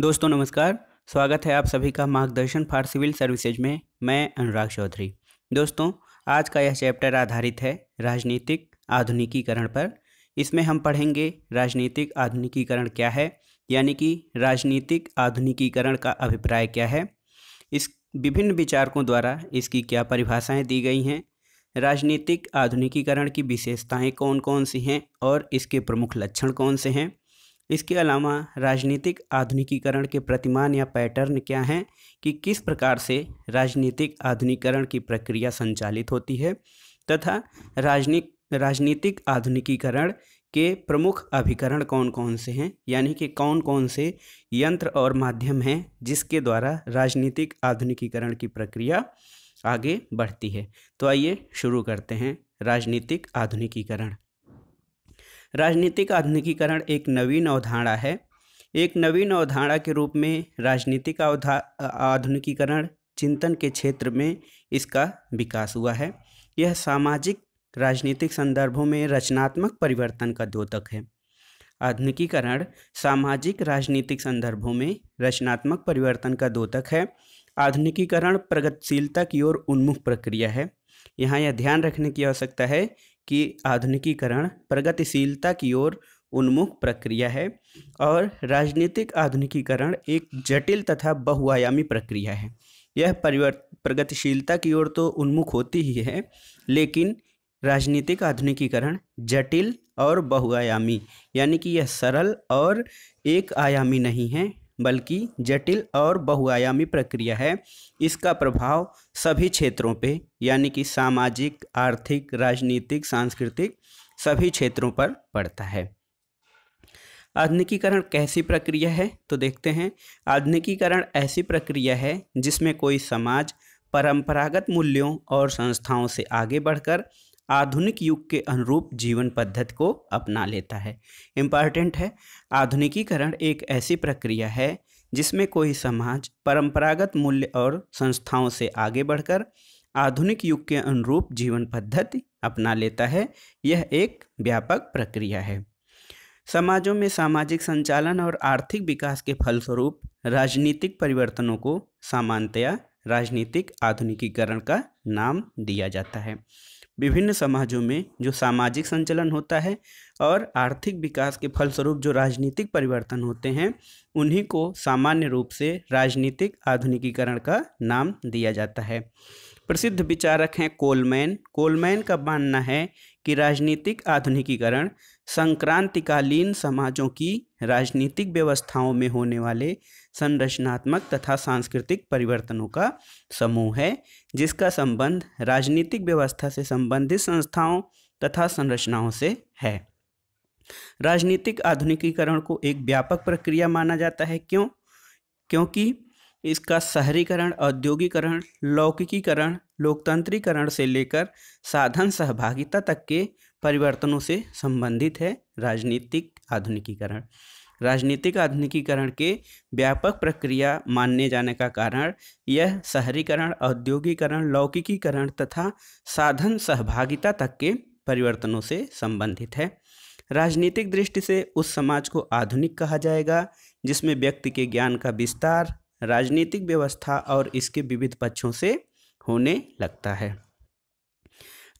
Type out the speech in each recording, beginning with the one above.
दोस्तों नमस्कार स्वागत है आप सभी का मार्गदर्शन फॉर सिविल सर्विसेज में मैं अनुराग चौधरी दोस्तों आज का यह चैप्टर आधारित है राजनीतिक आधुनिकीकरण पर इसमें हम पढ़ेंगे राजनीतिक आधुनिकीकरण क्या है यानी कि राजनीतिक आधुनिकीकरण का अभिप्राय क्या है इस विभिन्न विचारकों द्वारा इसकी क्या परिभाषाएँ दी गई हैं राजनीतिक आधुनिकीकरण की विशेषताएँ कौन कौन सी हैं और इसके प्रमुख लक्षण कौन से हैं इसके अलावा राजनीतिक आधुनिकीकरण के प्रतिमान या पैटर्न क्या हैं कि किस प्रकार से राजनीतिक आधुनिकीकरण की प्रक्रिया संचालित होती है तथा राजनी राजनीतिक आधुनिकीकरण के प्रमुख अभिकरण कौन कौन से हैं यानी कि कौन कौन से यंत्र और माध्यम हैं जिसके द्वारा राजनीतिक आधुनिकीकरण की प्रक्रिया आगे बढ़ती है तो आइए शुरू करते हैं राजनीतिक आधुनिकीकरण राजनीतिक आधुनिकीकरण एक नवीन अवधारणा है एक नवीन अवधारणा के रूप में राजनीतिक आधुनिकीकरण चिंतन के क्षेत्र में इसका विकास हुआ है यह सामाजिक राजनीतिक संदर्भों में रचनात्मक परिवर्तन का द्योतक है आधुनिकीकरण सामाजिक राजनीतिक संदर्भों में रचनात्मक परिवर्तन का द्योतक है आधुनिकीकरण प्रगतिशीलता की ओर उन्मुख प्रक्रिया है यहाँ यह ध्यान रखने की आवश्यकता है कि आधुनिकीकरण प्रगतिशीलता की ओर उन्मुख प्रक्रिया है और राजनीतिक आधुनिकीकरण एक जटिल तथा बहुआयामी प्रक्रिया है यह परिवर्त प्रगतिशीलता की ओर तो उन्मुख होती ही है लेकिन राजनीतिक आधुनिकीकरण जटिल और बहुआयामी यानी कि यह सरल और एक आयामी नहीं है बल्कि जटिल और बहुआयामी प्रक्रिया है इसका प्रभाव सभी क्षेत्रों पे यानी कि सामाजिक आर्थिक राजनीतिक सांस्कृतिक सभी क्षेत्रों पर पड़ता है आधुनिकीकरण कैसी प्रक्रिया है तो देखते हैं आधुनिकीकरण ऐसी प्रक्रिया है जिसमें कोई समाज परंपरागत मूल्यों और संस्थाओं से आगे बढ़कर आधुनिक युग के अनुरूप जीवन पद्धति को अपना लेता है इम्पॉर्टेंट है आधुनिकीकरण एक ऐसी प्रक्रिया है जिसमें कोई समाज परंपरागत मूल्य और संस्थाओं से आगे बढ़कर आधुनिक युग के अनुरूप जीवन पद्धति अपना लेता है यह एक व्यापक प्रक्रिया है समाजों में सामाजिक संचालन और आर्थिक विकास के फलस्वरूप राजनीतिक परिवर्तनों को सामान्यतया राजनीतिक आधुनिकीकरण का नाम दिया जाता है विभिन्न समाजों में जो सामाजिक संचलन होता है और आर्थिक विकास के फलस्वरूप जो राजनीतिक परिवर्तन होते हैं उन्हीं को सामान्य रूप से राजनीतिक आधुनिकीकरण का नाम दिया जाता है प्रसिद्ध विचारक हैं कोलमैन कोलमैन का मानना है कि राजनीतिक आधुनिकीकरण संक्रांतिकालीन समाजों की राजनीतिक व्यवस्थाओं में होने वाले संरचनात्मक तथा सांस्कृतिक परिवर्तनों का समूह है जिसका संबंध राजनीतिक व्यवस्था से संबंधित संस्थाओं तथा संरचनाओं से है राजनीतिक आधुनिकीकरण को एक व्यापक प्रक्रिया माना जाता है क्यों क्योंकि इसका शहरीकरण औद्योगिकरण लौकिकीकरण लोकतंत्रीकरण से लेकर साधन सहभागिता तक के परिवर्तनों से संबंधित है राजनीतिक आधुनिकीकरण राजनीतिक आधुनिकीकरण के व्यापक प्रक्रिया मानने जाने का कारण यह शहरीकरण औद्योगिकरण लौकिकीकरण तथा साधन सहभागिता तक के परिवर्तनों से संबंधित है राजनीतिक दृष्टि से उस समाज को आधुनिक कहा जाएगा जिसमें व्यक्ति के ज्ञान का विस्तार राजनीतिक व्यवस्था और इसके विविध पक्षों से होने लगता है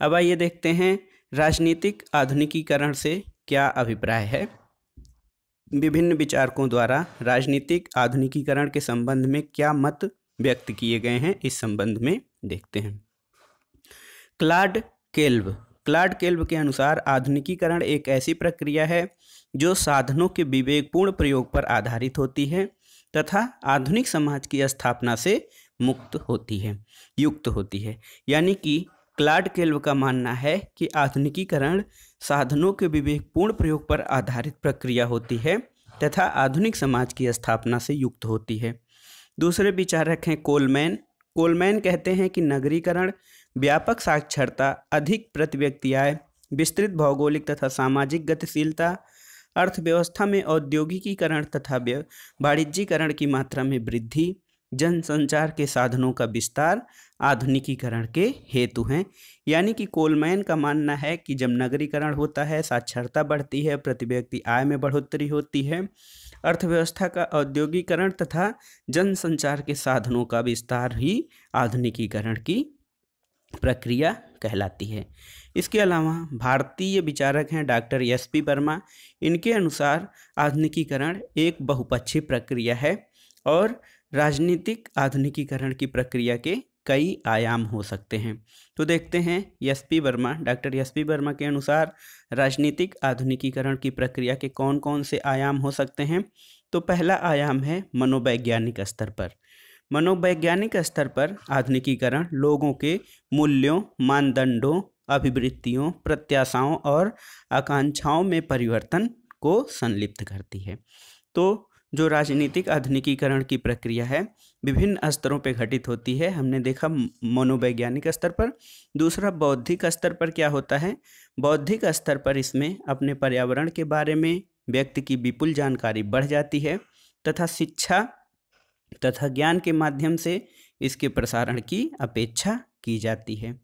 अब आइए देखते हैं राजनीतिक आधुनिकीकरण से क्या अभिप्राय है विभिन्न विचारकों द्वारा राजनीतिक आधुनिकीकरण के संबंध में क्या मत व्यक्त किए गए हैं इस संबंध में देखते हैं क्लाड केल्व क्लाड केल्व के अनुसार आधुनिकीकरण एक ऐसी प्रक्रिया है जो साधनों के विवेकपूर्ण प्रयोग पर आधारित होती है तथा आधुनिक समाज की स्थापना से मुक्त होती है युक्त होती है यानी कि क्लाड केल्व का मानना है कि आधुनिकीकरण साधनों के विवेकपूर्ण प्रयोग पर आधारित प्रक्रिया होती है तथा आधुनिक समाज की स्थापना से युक्त होती है दूसरे विचारक हैं कोलमैन कोलमैन कहते हैं कि नगरीकरण व्यापक साक्षरता अधिक प्रति व्यक्ति आय विस्तृत भौगोलिक तथा सामाजिक गतिशीलता अर्थव्यवस्था में औद्योगिकीकरण तथा वाणिज्यीकरण की मात्रा में वृद्धि जनसंचार के साधनों का विस्तार आधुनिकीकरण के हेतु हैं यानी कि कोलमैन का मानना है कि जब नगरीकरण होता है साक्षरता बढ़ती है प्रति व्यक्ति आय में बढ़ोतरी होती है अर्थव्यवस्था का औद्योगिकरण तथा जनसंचार के साधनों का विस्तार ही आधुनिकीकरण की प्रक्रिया कहलाती है इसके अलावा भारतीय विचारक हैं डॉक्टर एस पी वर्मा इनके अनुसार आधुनिकीकरण एक बहुपक्षीय प्रक्रिया है और राजनीतिक आधुनिकीकरण की प्रक्रिया के कई आयाम हो सकते हैं तो देखते हैं S P Verma doctor S P Verma के अनुसार राजनीतिक आधुनिकीकरण की प्रक्रिया के कौन कौन से आयाम हो सकते हैं तो पहला आयाम है मनोवैज्ञानिक स्तर पर मनोवैज्ञानिक स्तर पर आधुनिकीकरण लोगों के मूल्यों मानदंडों अभिवृत्तियों प्रत्याशाओं और आकांक्षाओं में परिवर्तन को संलिप्त करती है तो जो राजनीतिक आधुनिकीकरण की प्रक्रिया है विभिन्न स्तरों पर घटित होती है हमने देखा मनोवैज्ञानिक स्तर पर दूसरा बौद्धिक स्तर पर क्या होता है बौद्धिक स्तर पर इसमें अपने पर्यावरण के बारे में व्यक्ति की विपुल जानकारी बढ़ जाती है तथा शिक्षा तथा ज्ञान के माध्यम से इसके प्रसारण की अपेक्षा की जाती है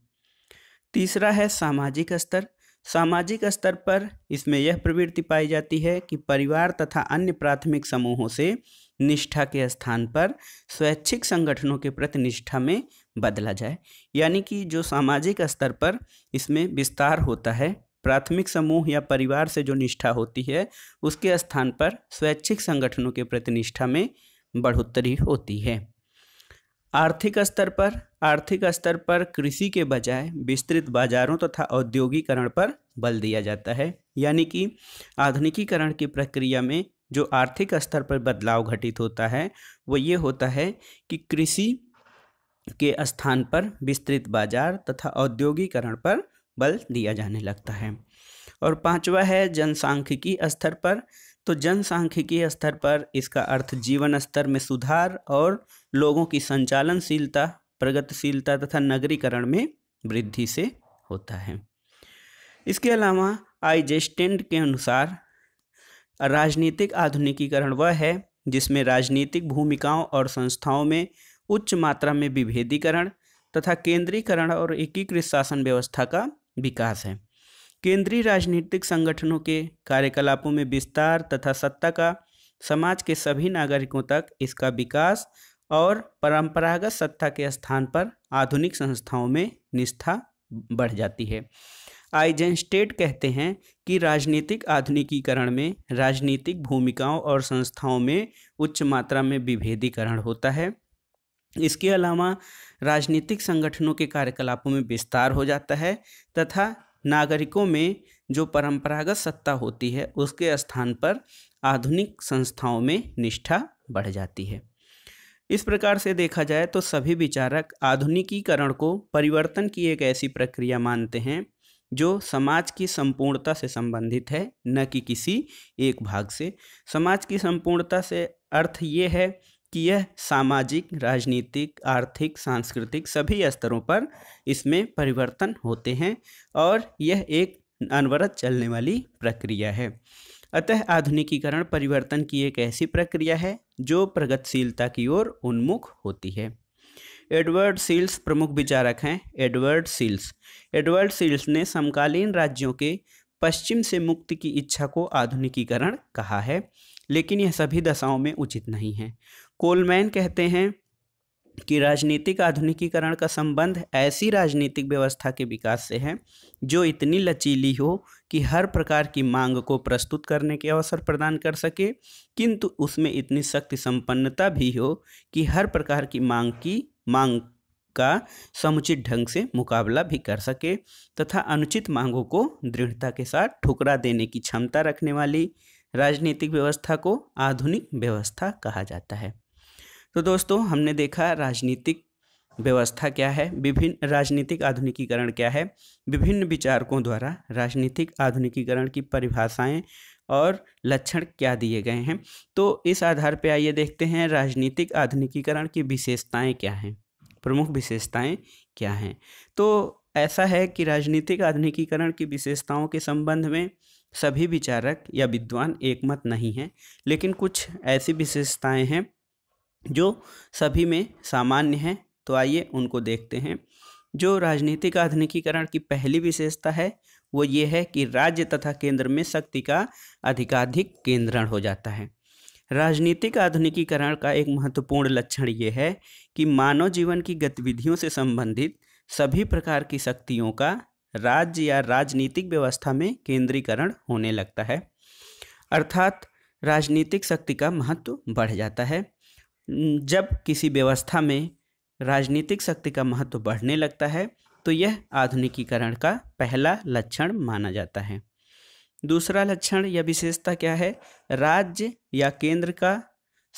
तीसरा है सामाजिक स्तर सामाजिक स्तर पर इसमें यह प्रवृत्ति पाई जाती है कि परिवार तथा अन्य प्राथमिक समूहों से निष्ठा के स्थान पर स्वैच्छिक संगठनों के प्रति निष्ठा में बदला जाए यानी कि जो सामाजिक स्तर पर इसमें विस्तार होता है प्राथमिक समूह या परिवार से जो निष्ठा होती है उसके स्थान पर स्वैच्छिक संगठनों के प्रति निष्ठा में बढ़ोतरी होती है आर्थिक स्तर पर आर्थिक स्तर पर कृषि के बजाय विस्तृत बाजारों तथा तो औद्योगिकरण पर बल दिया जाता है यानी कि आधुनिकीकरण की प्रक्रिया में जो आर्थिक स्तर पर बदलाव घटित होता है वो ये होता है कि कृषि के स्थान पर विस्तृत बाजार तथा औद्योगिकरण पर बल दिया जाने लगता है और पांचवा है जनसांख्यिकी स्तर पर तो जनसांख्यिकी स्तर पर इसका अर्थ जीवन स्तर में सुधार और लोगों की संचालनशीलता प्रगतिशीलता तथा नगरीकरण में वृद्धि से होता है इसके अलावा आइजेस्टेंड के अनुसार राजनीतिक आधुनिकीकरण वह है जिसमें राजनीतिक भूमिकाओं और संस्थाओं में उच्च मात्रा में विभेदीकरण तथा केंद्रीकरण और एकीकृत शासन व्यवस्था का विकास है केंद्रीय राजनीतिक संगठनों के कार्यकलापों में विस्तार तथा सत्ता का समाज के सभी नागरिकों तक इसका विकास और परंपरागत सत्ता के स्थान पर आधुनिक संस्थाओं में निष्ठा बढ़ जाती है आइजेंस्टेट कहते हैं कि राजनीतिक आधुनिकीकरण में राजनीतिक भूमिकाओं और संस्थाओं में उच्च मात्रा में विभेदीकरण होता है इसके अलावा राजनीतिक संगठनों के कार्यकलापों में विस्तार हो जाता है तथा नागरिकों में जो परंपरागत सत्ता होती है उसके स्थान पर आधुनिक संस्थाओं में निष्ठा बढ़ जाती है इस प्रकार से देखा जाए तो सभी विचारक आधुनिकीकरण को परिवर्तन की एक ऐसी प्रक्रिया मानते हैं जो समाज की संपूर्णता से संबंधित है न कि किसी एक भाग से समाज की संपूर्णता से अर्थ ये है कि यह सामाजिक राजनीतिक आर्थिक सांस्कृतिक सभी स्तरों पर इसमें परिवर्तन होते हैं और यह एक अनवरत चलने वाली प्रक्रिया है अतः आधुनिकीकरण परिवर्तन की एक ऐसी प्रक्रिया है जो प्रगतिशीलता की ओर उन्मुख होती है एडवर्ड सील्स प्रमुख विचारक हैं एडवर्ड सील्स एडवर्ड सील्स ने समकालीन राज्यों के पश्चिम से मुक्ति की इच्छा को आधुनिकीकरण कहा है लेकिन यह सभी दशाओं में उचित नहीं है कोलमैन कहते हैं कि राजनीतिक आधुनिकीकरण का संबंध ऐसी राजनीतिक व्यवस्था के विकास से है जो इतनी लचीली हो कि हर प्रकार की मांग को प्रस्तुत करने के अवसर प्रदान कर सके किंतु उसमें इतनी शक्ति संपन्नता भी हो कि हर प्रकार की मांग की मांग का समुचित ढंग से मुकाबला भी कर सके तथा अनुचित मांगों को दृढ़ता के साथ ठुकरा देने की क्षमता रखने वाली राजनीतिक व्यवस्था को आधुनिक व्यवस्था कहा जाता है तो दोस्तों हमने देखा राजनीतिक व्यवस्था क्या है विभिन्न राजनीतिक आधुनिकीकरण क्या है विभिन्न विचारकों द्वारा राजनीतिक आधुनिकीकरण की परिभाषाएं और लक्षण क्या दिए गए हैं तो इस आधार पर आइए देखते हैं राजनीतिक आधुनिकीकरण की विशेषताएं क्या हैं प्रमुख विशेषताएं क्या हैं तो ऐसा है कि राजनीतिक आधुनिकीकरण की विशेषताओं के संबंध में सभी विचारक या विद्वान एकमत नहीं हैं लेकिन कुछ ऐसी विशेषताएं हैं जो सभी में सामान्य हैं तो आइए उनको देखते हैं जो राजनीतिक आधुनिकीकरण की पहली विशेषता है वो ये है कि राज्य तथा केंद्र में शक्ति का अधिकाधिक केंद्रण हो जाता है राजनीतिक आधुनिकीकरण का एक महत्वपूर्ण लक्षण ये है कि मानव जीवन की गतिविधियों से संबंधित सभी प्रकार की शक्तियों का राज्य या राजनीतिक व्यवस्था में केंद्रीकरण होने लगता है अर्थात राजनीतिक शक्ति का महत्व बढ़ जाता है जब किसी व्यवस्था में राजनीतिक शक्ति का महत्व बढ़ने लगता है तो यह आधुनिकीकरण का पहला लक्षण माना जाता है दूसरा लक्षण या विशेषता क्या है राज्य या केंद्र का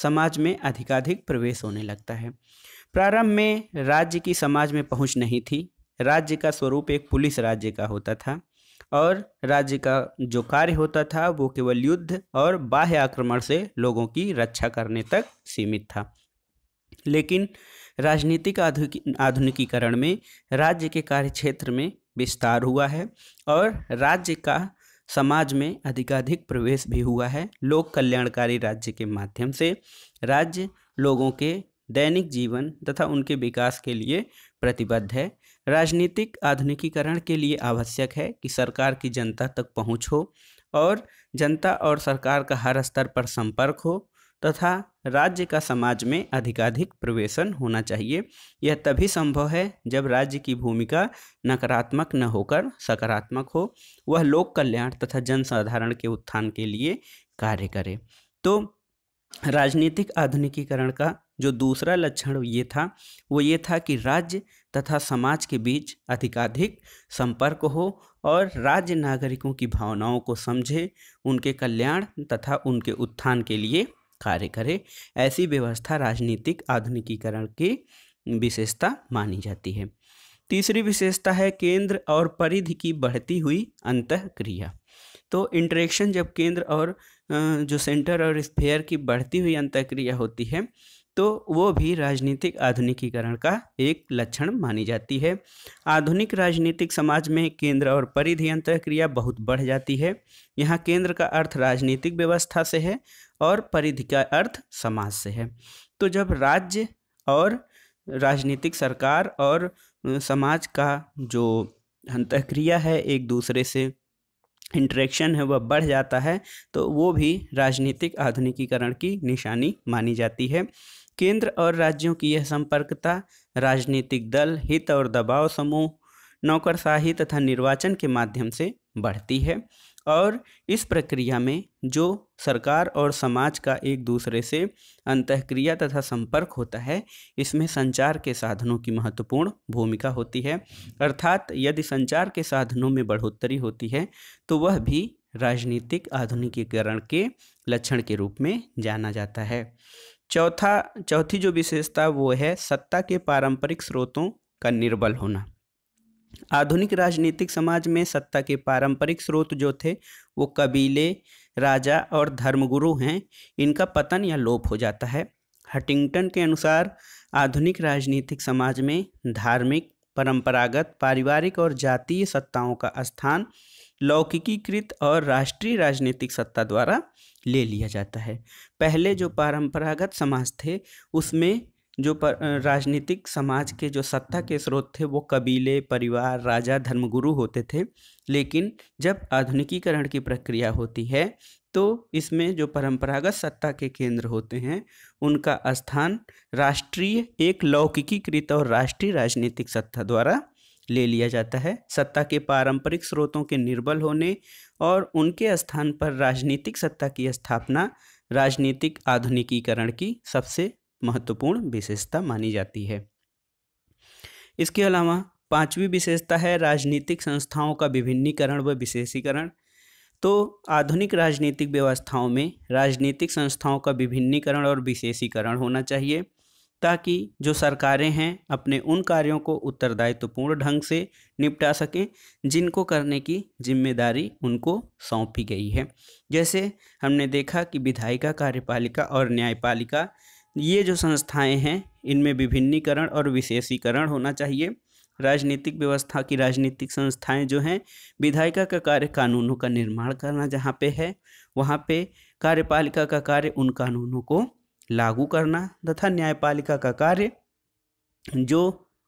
समाज में अधिकाधिक प्रवेश होने लगता है प्रारंभ में राज्य की समाज में पहुंच नहीं थी राज्य का स्वरूप एक पुलिस राज्य का होता था और राज्य का जो कार्य होता था वो केवल युद्ध और बाह्य आक्रमण से लोगों की रक्षा करने तक सीमित था लेकिन राजनीतिक आधुनिकीकरण में राज्य के कार्य क्षेत्र में विस्तार हुआ है और राज्य का समाज में अधिकाधिक प्रवेश भी हुआ है लोक कल्याणकारी राज्य के माध्यम से राज्य लोगों के दैनिक जीवन तथा उनके विकास के लिए प्रतिबद्ध है राजनीतिक आधुनिकीकरण के लिए आवश्यक है कि सरकार की जनता तक पहुंच हो और जनता और सरकार का हर स्तर पर संपर्क हो तथा राज्य का समाज में अधिकाधिक प्रवेशन होना चाहिए यह तभी संभव है जब राज्य की भूमिका नकारात्मक न होकर सकारात्मक हो वह लोक कल्याण तथा जनसाधारण के उत्थान के लिए कार्य करे तो राजनीतिक आधुनिकीकरण का जो दूसरा लक्षण ये था वो ये था कि राज्य तथा समाज के बीच अधिकाधिक संपर्क हो और राज्य नागरिकों की भावनाओं को समझे उनके कल्याण तथा उनके उत्थान के लिए कार्य करे ऐसी व्यवस्था राजनीतिक आधुनिकीकरण की विशेषता मानी जाती है तीसरी विशेषता है केंद्र और परिधि की बढ़ती हुई अंत क्रिया तो इंटरेक्शन जब केंद्र और जो सेंटर और स्फेयर की बढ़ती हुई अंतक्रिया होती है तो वो भी राजनीतिक आधुनिकीकरण का एक लक्षण मानी जाती है आधुनिक राजनीतिक समाज में केंद्र और परिधि अंतक्रिया बहुत बढ़ जाती है यहाँ केंद्र का अर्थ राजनीतिक व्यवस्था से है और परिधि का अर्थ समाज से है तो जब राज्य और राजनीतिक सरकार और समाज का जो अंतक्रिया है एक दूसरे से इंट्रैक्शन है वह बढ़ जाता है तो वो भी राजनीतिक आधुनिकीकरण की निशानी मानी जाती है केंद्र और राज्यों की यह संपर्कता राजनीतिक दल हित और दबाव समूह नौकरशाही तथा निर्वाचन के माध्यम से बढ़ती है और इस प्रक्रिया में जो सरकार और समाज का एक दूसरे से अंतक्रिया तथा संपर्क होता है इसमें संचार के साधनों की महत्वपूर्ण भूमिका होती है अर्थात यदि संचार के साधनों में बढ़ोतरी होती है तो वह भी राजनीतिक आधुनिकीकरण के लक्षण के रूप में जाना जाता है चौथा चौथी जो विशेषता वो है सत्ता के पारंपरिक स्रोतों का निर्बल होना आधुनिक राजनीतिक समाज में सत्ता के पारंपरिक स्रोत जो थे वो कबीले राजा और धर्मगुरु हैं इनका पतन या लोप हो जाता है हटिंगटन के अनुसार आधुनिक राजनीतिक समाज में धार्मिक परंपरागत पारिवारिक और जातीय सत्ताओं का स्थान लौकिकीकृत और राष्ट्रीय राजनीतिक सत्ता द्वारा ले लिया जाता है पहले जो परंपरागत समाज थे उसमें जो पर राजनीतिक समाज के जो सत्ता के स्रोत थे वो कबीले परिवार राजा धर्मगुरु होते थे लेकिन जब आधुनिकीकरण की प्रक्रिया होती है तो इसमें जो परंपरागत सत्ता के केंद्र होते हैं उनका स्थान राष्ट्रीय एक लौकिकीकृत और राष्ट्रीय राजनीतिक सत्ता द्वारा ले लिया जाता है सत्ता के पारंपरिक स्रोतों के निर्बल होने और उनके स्थान पर राजनीतिक सत्ता की स्थापना राजनीतिक आधुनिकीकरण की सबसे महत्वपूर्ण विशेषता मानी जाती है इसके अलावा पांचवी विशेषता है राजनीतिक संस्थाओं का विभिन्नीकरण व विशेषीकरण तो आधुनिक राजनीतिक व्यवस्थाओं में राजनीतिक संस्थाओं का विभिन्नीकरण और विशेषीकरण होना चाहिए ताकि जो सरकारें हैं अपने उन कार्यों को उत्तरदायित्वपूर्ण ढंग से निपटा सकें जिनको करने की जिम्मेदारी उनको सौंपी गई है जैसे हमने देखा कि विधायिका कार्यपालिका और न्यायपालिका ये जो संस्थाएं हैं इनमें विभिन्नीकरण और विशेषीकरण होना चाहिए राजनीतिक व्यवस्था की राजनीतिक संस्थाएं जो हैं विधायिका का कार्य कानूनों का निर्माण करना जहाँ पे है वहाँ पे कार्यपालिका का कार्य उन कानूनों को लागू करना तथा न्यायपालिका का कार्य जो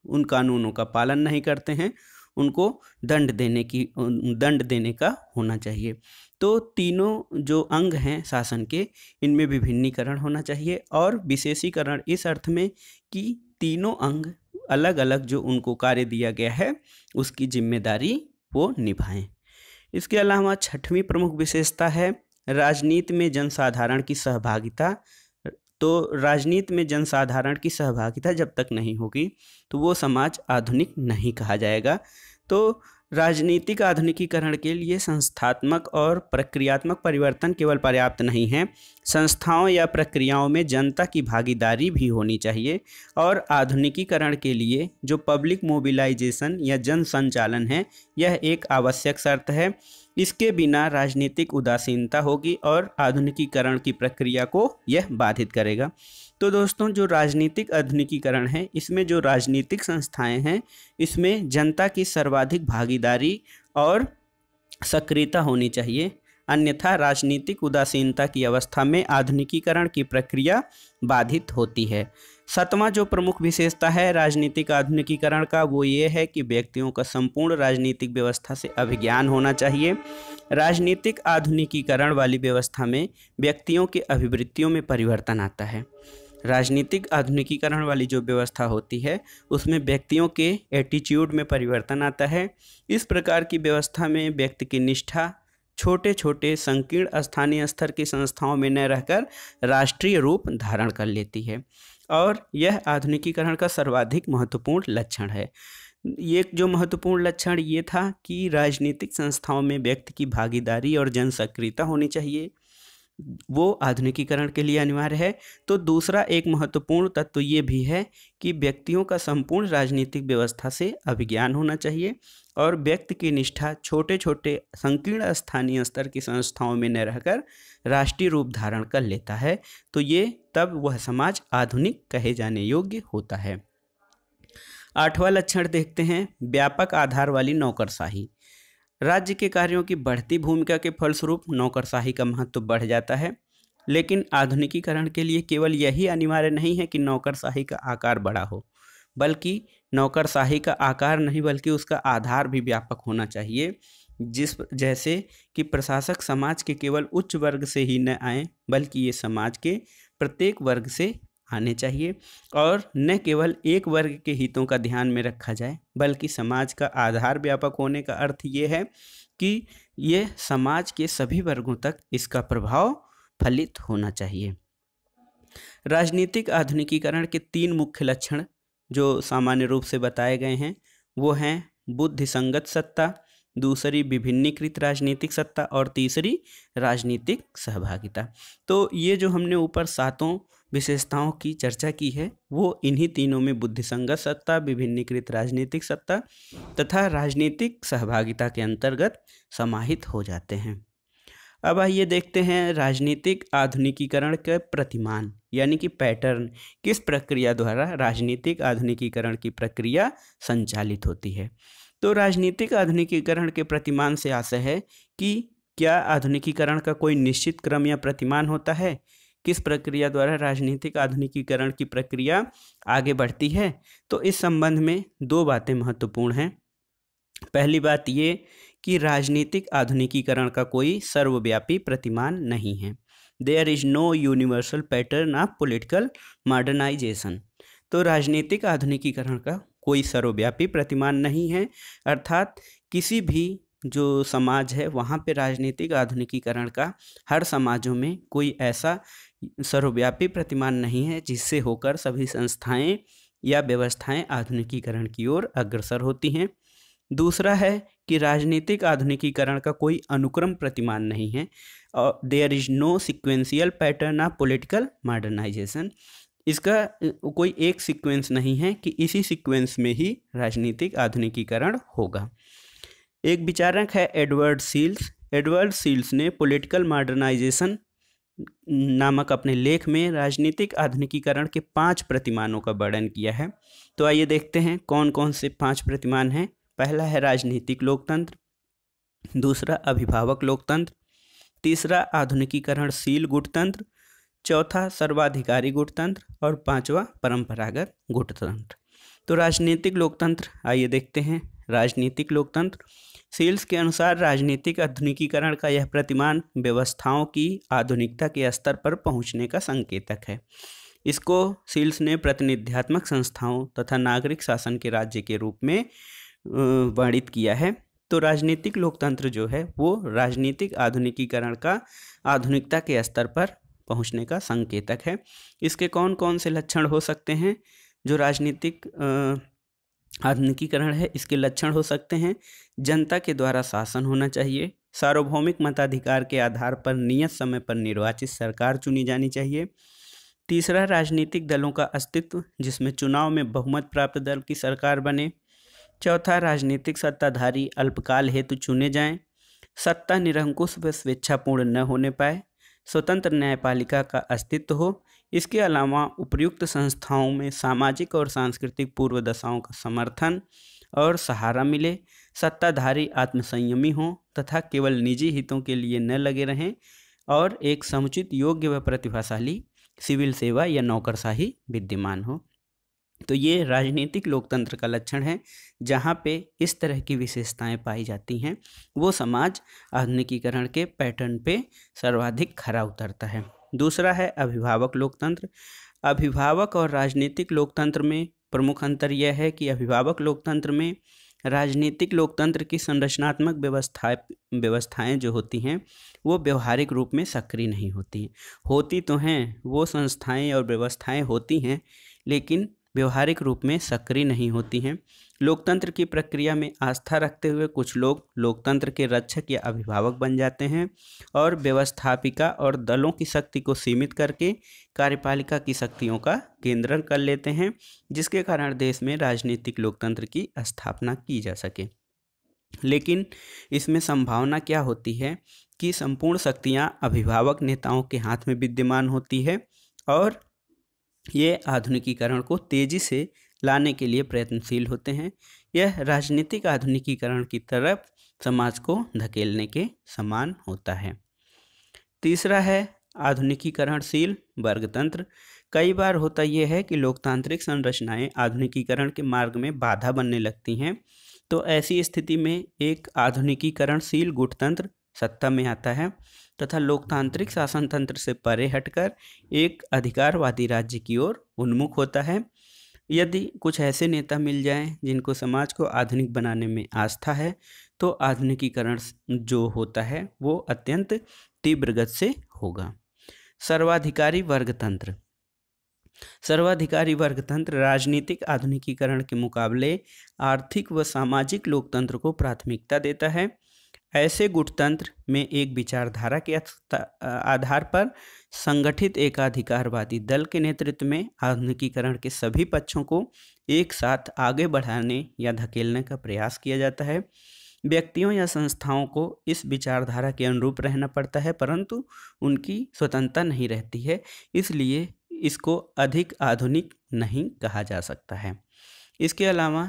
उन कानूनों का पालन नहीं करते हैं उनको दंड देने की दंड देने का होना चाहिए तो तीनों जो अंग हैं शासन के इनमें विभिन्नीकरण होना चाहिए और विशेषीकरण इस अर्थ में कि तीनों अंग अलग अलग जो उनको कार्य दिया गया है उसकी जिम्मेदारी वो निभाएं इसके अलावा छठवीं प्रमुख विशेषता है राजनीति में जनसाधारण की सहभागिता तो राजनीति में जनसाधारण की सहभागिता जब तक नहीं होगी तो वो समाज आधुनिक नहीं कहा जाएगा तो राजनीतिक आधुनिकीकरण के लिए संस्थात्मक और प्रक्रियात्मक परिवर्तन केवल पर्याप्त नहीं है संस्थाओं या प्रक्रियाओं में जनता की भागीदारी भी होनी चाहिए और आधुनिकीकरण के लिए जो पब्लिक मोबिलाइजेशन या जन संचालन है यह एक आवश्यक शर्त है इसके बिना राजनीतिक उदासीनता होगी और आधुनिकीकरण की प्रक्रिया को यह बाधित करेगा तो दोस्तों जो राजनीतिक आधुनिकीकरण है इसमें जो राजनीतिक संस्थाएं हैं इसमें जनता की सर्वाधिक भागीदारी और सक्रियता होनी चाहिए अन्यथा राजनीतिक उदासीनता की अवस्था में आधुनिकीकरण की प्रक्रिया बाधित होती है सातवां जो प्रमुख विशेषता है राजनीतिक आधुनिकीकरण का वो ये है कि व्यक्तियों का संपूर्ण राजनीतिक व्यवस्था से अभिज्ञान होना चाहिए राजनीतिक आधुनिकीकरण वाली व्यवस्था में व्यक्तियों के अभिवृत्तियों में परिवर्तन आता है राजनीतिक आधुनिकीकरण वाली जो व्यवस्था होती है उसमें व्यक्तियों के एटीट्यूड में परिवर्तन आता है इस प्रकार की व्यवस्था में व्यक्ति की निष्ठा छोटे छोटे संकीर्ण स्थानीय स्तर की संस्थाओं में न रहकर राष्ट्रीय रूप धारण कर लेती है और यह आधुनिकीकरण का सर्वाधिक महत्वपूर्ण लक्षण है एक जो महत्वपूर्ण लक्षण ये था कि राजनीतिक संस्थाओं में व्यक्ति की भागीदारी और जन सक्रियता होनी चाहिए वो आधुनिकीकरण के लिए अनिवार्य है तो दूसरा एक महत्वपूर्ण तत्व ये भी है कि व्यक्तियों का संपूर्ण राजनीतिक व्यवस्था से अभिज्ञान होना चाहिए और व्यक्ति की निष्ठा छोटे छोटे संकीर्ण स्थानीय स्तर की संस्थाओं में न रहकर राष्ट्रीय रूप धारण कर लेता है तो ये तब वह समाज आधुनिक कहे जाने योग्य होता है आठवां लक्षण देखते हैं व्यापक आधार वाली नौकरशाही राज्य के कार्यों की बढ़ती भूमिका के फलस्वरूप नौकरशाही का महत्व तो बढ़ जाता है लेकिन आधुनिकीकरण के लिए केवल यही अनिवार्य नहीं है कि नौकरशाही का आकार बड़ा हो बल्कि नौकरशाही का आकार नहीं बल्कि उसका आधार भी व्यापक होना चाहिए जिस जैसे कि प्रशासक समाज के केवल उच्च वर्ग से ही न आए बल्कि ये समाज के प्रत्येक वर्ग से आने चाहिए और न केवल एक वर्ग के हितों का ध्यान में रखा जाए बल्कि समाज का आधार व्यापक होने का अर्थ ये है कि ये समाज के सभी वर्गों तक इसका प्रभाव फलित होना चाहिए राजनीतिक आधुनिकीकरण के तीन मुख्य लक्षण जो सामान्य रूप से बताए गए हैं वो हैं बुद्धि संगत सत्ता दूसरी विभिन्नीकृत राजनीतिक सत्ता और तीसरी राजनीतिक सहभागिता तो ये जो हमने ऊपर सातों विशेषताओं की चर्चा की है वो इन्हीं तीनों में बुद्धिसंगत सत्ता विभिन्नीकृत राजनीतिक सत्ता तथा राजनीतिक सहभागिता के अंतर्गत समाहित हो जाते हैं अब आइए देखते हैं राजनीतिक आधुनिकीकरण के प्रतिमान यानी कि पैटर्न किस प्रक्रिया द्वारा राजनीतिक आधुनिकीकरण की प्रक्रिया संचालित होती है तो राजनीतिक आधुनिकीकरण के प्रतिमान से आशय है कि क्या आधुनिकीकरण का कोई निश्चित क्रम या प्रतिमान होता है किस प्रक्रिया द्वारा राजनीतिक आधुनिकीकरण की प्रक्रिया आगे बढ़ती है तो इस संबंध में दो बातें महत्वपूर्ण हैं पहली बात ये कि राजनीतिक आधुनिकीकरण का कोई सर्वव्यापी प्रतिमान नहीं है there is no universal pattern of political modernisation तो राजनीतिक आधुनिकीकरण का कोई सर्वव्यापी प्रतिमान नहीं है अर्थात किसी भी जो समाज है वहाँ पे राजनीतिक आधुनिकीकरण का हर समाजों में कोई ऐसा सर्वव्यापी प्रतिमान नहीं है जिससे होकर सभी संस्थाएं या व्यवस्थाएं आधुनिकीकरण की ओर अग्रसर होती हैं दूसरा है कि राजनीतिक आधुनिकीकरण का कोई अनुक्रम प्रतिमान नहीं है और there is no sequential pattern of political modernisation इसका कोई एक सीक्वेंस नहीं है कि इसी सीक्वेंस में ही राजनीतिक आधुनिकीकरण होगा एक विचारक है एडवर्ड सील्स एडवर्ड सील्स ने पॉलिटिकल मॉडर्नाइजेशन नामक अपने लेख में राजनीतिक आधुनिकीकरण के पांच प्रतिमानों का वर्णन किया है तो आइए देखते हैं कौन कौन से पांच प्रतिमान हैं पहला है राजनीतिक लोकतंत्र दूसरा अभिभावक लोकतंत्र तीसरा आधुनिकीकरणशील गुटतंत्र चौथा सर्वाधिकारी गुटतंत्र और पांचवा परंपरागत गुटतंत्र तो राजनीतिक लोकतंत्र आइए देखते हैं राजनीतिक लोकतंत्र सील्स के अनुसार राजनीतिक आधुनिकीकरण का यह प्रतिमान व्यवस्थाओं की आधुनिकता के स्तर पर पहुंचने का संकेतक है इसको सील्स ने प्रतिनिध्यात्मक संस्थाओं तथा नागरिक शासन के राज्य के रूप में वर्णित किया है तो राजनीतिक लोकतंत्र जो है वो राजनीतिक आधुनिकीकरण का आधुनिकता के स्तर पर पहुंचने का संकेतक है इसके कौन कौन से लक्षण हो सकते हैं जो राजनीतिक आधुनिकीकरण है इसके लक्षण हो सकते हैं जनता के द्वारा शासन होना चाहिए सार्वभौमिक मताधिकार के आधार पर नियत समय पर निर्वाचित सरकार चुनी जानी चाहिए तीसरा राजनीतिक दलों का अस्तित्व जिसमें चुनाव में बहुमत प्राप्त दल की सरकार बने चौथा राजनीतिक सत्ताधारी अल्पकाल हेतु चुने जाएं सत्ता निरंकुश व स्वेच्छापूर्ण न होने पाए स्वतंत्र न्यायपालिका का अस्तित्व हो इसके अलावा उपयुक्त संस्थाओं में सामाजिक और सांस्कृतिक पूर्व दशाओं का समर्थन और सहारा मिले सत्ताधारी आत्मसंयमी हों तथा केवल निजी हितों के लिए न लगे रहें और एक समुचित योग्य व प्रतिभाशाली सिविल सेवा या नौकरशाही विद्यमान हो तो ये राजनीतिक लोकतंत्र का लक्षण है जहाँ पे इस तरह की विशेषताएं पाई जाती हैं वो समाज आधुनिकीकरण के पैटर्न पे सर्वाधिक खरा उतरता है दूसरा है अभिभावक लोकतंत्र अभिभावक और राजनीतिक लोकतंत्र में प्रमुख अंतर यह है कि अभिभावक लोकतंत्र में राजनीतिक लोकतंत्र की संरचनात्मक व्यवस्था व्यवस्थाएं जो होती हैं वो व्यवहारिक रूप में सक्रिय नहीं होती हैं होती तो हैं वो संस्थाएं और व्यवस्थाएं होती हैं लेकिन व्यवहारिक रूप में सक्रिय नहीं होती हैं लोकतंत्र की प्रक्रिया में आस्था रखते हुए कुछ लोग लोकतंत्र के रक्षक या अभिभावक बन जाते हैं और व्यवस्थापिका और दलों की शक्ति को सीमित करके कार्यपालिका की शक्तियों का केंद्रण कर लेते हैं जिसके कारण देश में राजनीतिक लोकतंत्र की स्थापना की जा सके लेकिन इसमें संभावना क्या होती है कि संपूर्ण शक्तियाँ अभिभावक नेताओं के हाथ में विद्यमान होती है और ये आधुनिकीकरण को तेज़ी से लाने के लिए प्रयत्नशील होते हैं यह राजनीतिक आधुनिकीकरण की तरफ समाज को धकेलने के समान होता है तीसरा है आधुनिकीकरणशील वर्गतंत्र कई बार होता यह है कि लोकतांत्रिक संरचनाएं आधुनिकीकरण के मार्ग में बाधा बनने लगती हैं तो ऐसी स्थिति में एक आधुनिकीकरणशील गुटतंत्र सत्ता में आता है तथा लोकतांत्रिक शासन तंत्र से परे हटकर एक अधिकारवादी राज्य की ओर उन्मुख होता है यदि कुछ ऐसे नेता मिल जाएं जिनको समाज को आधुनिक बनाने में आस्था है तो आधुनिकीकरण जो होता है वो अत्यंत तीव्र गत से होगा सर्वाधिकारी वर्गतंत्र सर्वाधिकारी वर्गतंत्र राजनीतिक आधुनिकीकरण के मुकाबले आर्थिक व सामाजिक लोकतंत्र को प्राथमिकता देता है ऐसे गुटतंत्र में एक विचारधारा के आधार पर संगठित एकाधिकारवादी दल के नेतृत्व में आधुनिकीकरण के सभी पक्षों को एक साथ आगे बढ़ाने या धकेलने का प्रयास किया जाता है व्यक्तियों या संस्थाओं को इस विचारधारा के अनुरूप रहना पड़ता है परंतु उनकी स्वतंत्रता नहीं रहती है इसलिए इसको अधिक आधुनिक नहीं कहा जा सकता है इसके अलावा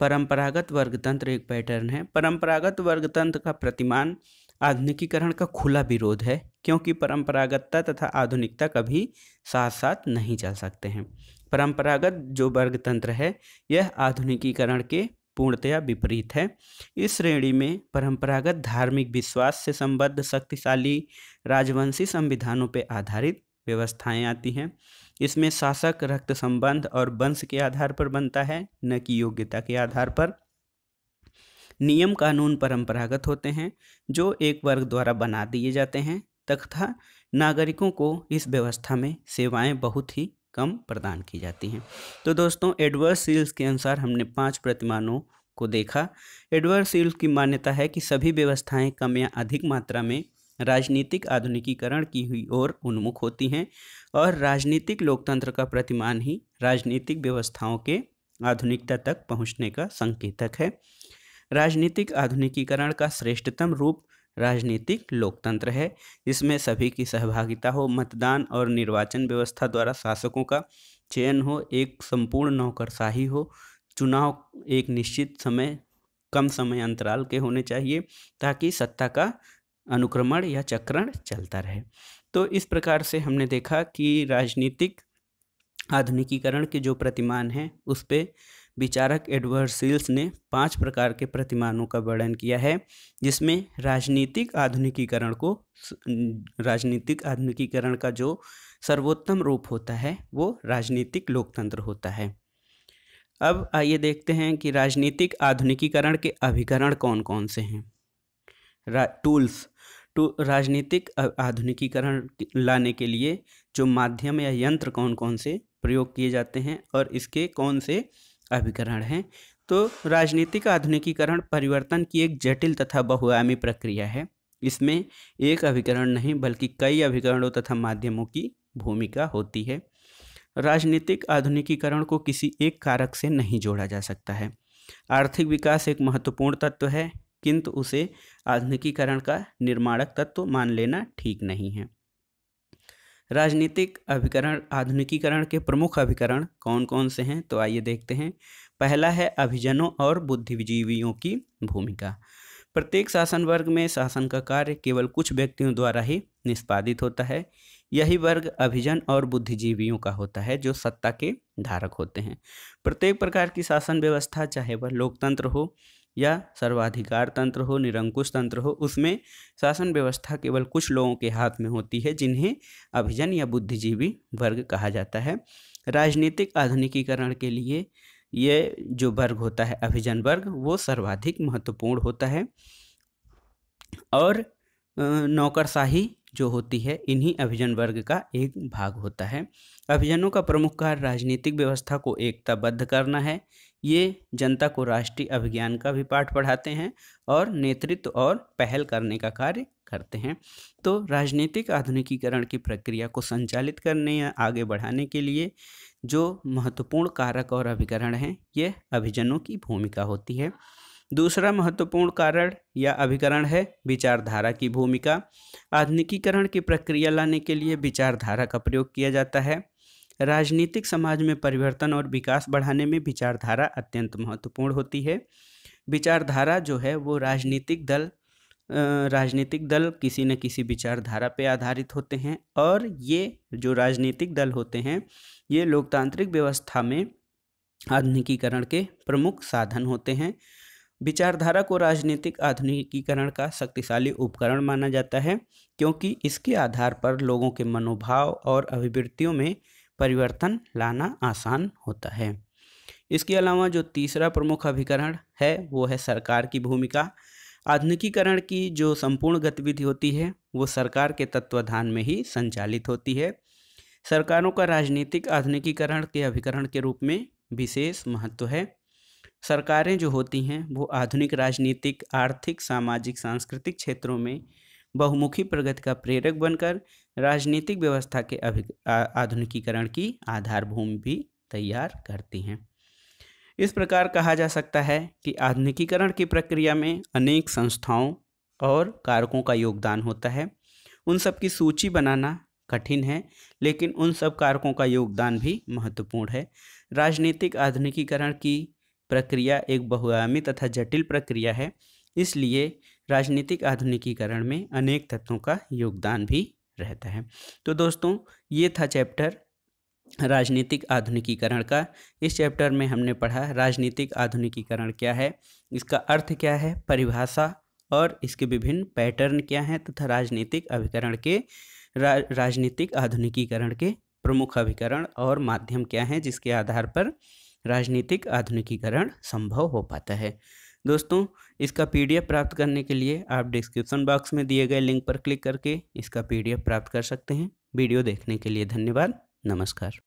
परंपरागत वर्गतंत्र एक पैटर्न है परंपरागत वर्गतंत्र का प्रतिमान आधुनिकीकरण का खुला विरोध है क्योंकि परंपरागतता तथा आधुनिकता कभी साथ साथ नहीं चल सकते हैं परंपरागत जो वर्ग तंत्र है यह आधुनिकीकरण के पूर्णतया विपरीत है इस श्रेणी में परंपरागत धार्मिक विश्वास से संबद्ध शक्तिशाली राजवंशी संविधानों पर आधारित व्यवस्थाएं आती हैं इसमें शासक रक्त संबंध और वंश के आधार पर बनता है न कि योग्यता के आधार पर नियम कानून परंपरागत होते हैं जो एक वर्ग द्वारा बना दिए जाते हैं तथा नागरिकों को इस व्यवस्था में सेवाएं बहुत ही कम प्रदान की जाती हैं तो दोस्तों एडवर्स सील्स के अनुसार हमने पांच प्रतिमानों को देखा एडवर्स सील्स की मान्यता है कि सभी व्यवस्थाएं कम या अधिक मात्रा में राजनीतिक आधुनिकीकरण की हुई ओर उन्मुख होती हैं और राजनीतिक लोकतंत्र का प्रतिमान ही राजनीतिक व्यवस्थाओं के आधुनिकता तक पहुंचने का संकेतक है राजनीतिक आधुनिकीकरण का श्रेष्ठतम रूप राजनीतिक लोकतंत्र है जिसमें सभी की सहभागिता हो मतदान और निर्वाचन व्यवस्था द्वारा शासकों का चयन हो एक संपूर्ण नौकरशाही हो चुनाव एक निश्चित समय कम समय अंतराल के होने चाहिए ताकि सत्ता का अनुक्रमण या चक्रण चलता रहे तो इस प्रकार से हमने देखा कि राजनीतिक आधुनिकीकरण के जो प्रतिमान हैं उस पर विचारक एडवर्ड सील्स ने पांच प्रकार के प्रतिमानों का वर्णन किया है जिसमें राजनीतिक आधुनिकीकरण को राजनीतिक आधुनिकीकरण का जो सर्वोत्तम रूप होता है वो राजनीतिक लोकतंत्र होता है अब आइए देखते हैं कि राजनीतिक आधुनिकीकरण के अभिकरण कौन कौन से हैं टूल्स टू राजनीतिक आधुनिकीकरण लाने के लिए जो माध्यम या यंत्र कौन कौन से प्रयोग किए जाते हैं और इसके कौन से अभिकरण है तो राजनीतिक आधुनिकीकरण परिवर्तन की एक जटिल तथा बहुआयामी प्रक्रिया है इसमें एक अभिकरण नहीं बल्कि कई अभिकरणों तथा माध्यमों की भूमिका होती है राजनीतिक आधुनिकीकरण को किसी एक कारक से नहीं जोड़ा जा सकता है आर्थिक विकास एक महत्वपूर्ण तत्व है किंतु उसे आधुनिकीकरण का निर्माणक तत्व मान लेना ठीक नहीं है राजनीतिक अभिकरण आधुनिकीकरण के प्रमुख अभिकरण कौन कौन से हैं तो आइए देखते हैं पहला है अभिजनों और बुद्धिजीवियों की भूमिका प्रत्येक शासन वर्ग में शासन का कार्य केवल कुछ व्यक्तियों द्वारा ही निष्पादित होता है यही वर्ग अभिजन और बुद्धिजीवियों का होता है जो सत्ता के धारक होते हैं प्रत्येक प्रकार की शासन व्यवस्था चाहे वह लोकतंत्र हो या सर्वाधिकार तंत्र हो निरंकुश तंत्र हो उसमें शासन व्यवस्था केवल कुछ लोगों के हाथ में होती है जिन्हें अभिजन या बुद्धिजीवी वर्ग कहा जाता है राजनीतिक आधुनिकीकरण के लिए ये जो वर्ग होता है अभिजन वर्ग वो सर्वाधिक महत्वपूर्ण होता है और नौकरशाही जो होती है इन्हीं अभिजन वर्ग का एक भाग होता है अभिजनों का प्रमुख कार्य राजनीतिक व्यवस्था को एकताबद्ध करना है ये जनता को राष्ट्रीय अभिज्ञान का भी पाठ पढ़ाते हैं और नेतृत्व और पहल करने का कार्य करते हैं तो राजनीतिक आधुनिकीकरण की प्रक्रिया को संचालित करने या आगे बढ़ाने के लिए जो महत्वपूर्ण कारक और अभिकरण हैं ये अभिजनों की भूमिका होती है दूसरा महत्वपूर्ण कारण या अभिकरण है विचारधारा की भूमिका आधुनिकीकरण की प्रक्रिया लाने के लिए विचारधारा का प्रयोग किया जाता है राजनीतिक समाज में परिवर्तन और विकास बढ़ाने में विचारधारा अत्यंत महत्वपूर्ण होती है विचारधारा जो है वो राजनीतिक दल राजनीतिक दल किसी न किसी विचारधारा पर आधारित होते हैं और ये जो राजनीतिक दल होते हैं ये लोकतांत्रिक व्यवस्था में आधुनिकीकरण के प्रमुख साधन होते हैं विचारधारा को राजनीतिक आधुनिकीकरण का शक्तिशाली उपकरण माना जाता है क्योंकि इसके आधार पर लोगों के मनोभाव और अभिवृत्तियों में परिवर्तन लाना आसान होता है इसके अलावा जो तीसरा प्रमुख अभिकरण है वो है सरकार की भूमिका आधुनिकीकरण की जो संपूर्ण गतिविधि होती है वो सरकार के तत्वाधान में ही संचालित होती है सरकारों का राजनीतिक आधुनिकीकरण के अभिकरण के रूप में विशेष महत्व है सरकारें जो होती हैं वो आधुनिक राजनीतिक आर्थिक सामाजिक सांस्कृतिक क्षेत्रों में बहुमुखी प्रगति का प्रेरक बनकर राजनीतिक व्यवस्था के अभि आधुनिकीकरण की आधारभूमि भी तैयार करती हैं इस प्रकार कहा जा सकता है कि आधुनिकीकरण की प्रक्रिया में अनेक संस्थाओं और कारकों का योगदान होता है उन सब की सूची बनाना कठिन है लेकिन उन सब कारकों का योगदान भी महत्वपूर्ण है राजनीतिक आधुनिकीकरण की प्रक्रिया एक बहुआयामी तथा जटिल प्रक्रिया है इसलिए राजनीतिक आधुनिकीकरण में अनेक तत्वों का योगदान भी रहता है तो दोस्तों ये था चैप्टर राजनीतिक आधुनिकीकरण का इस चैप्टर में हमने पढ़ा राजनीतिक आधुनिकीकरण क्या है इसका अर्थ क्या है परिभाषा और इसके विभिन्न पैटर्न क्या हैं तथा राजनीतिक अभिकरण के रा, राजनीतिक आधुनिकीकरण के प्रमुख अभिकरण और माध्यम क्या हैं जिसके आधार पर राजनीतिक आधुनिकीकरण संभव हो पाता है दोस्तों इसका पीडीएफ प्राप्त करने के लिए आप डिस्क्रिप्शन बॉक्स में दिए गए लिंक पर क्लिक करके इसका पीडीएफ प्राप्त कर सकते हैं वीडियो देखने के लिए धन्यवाद नमस्कार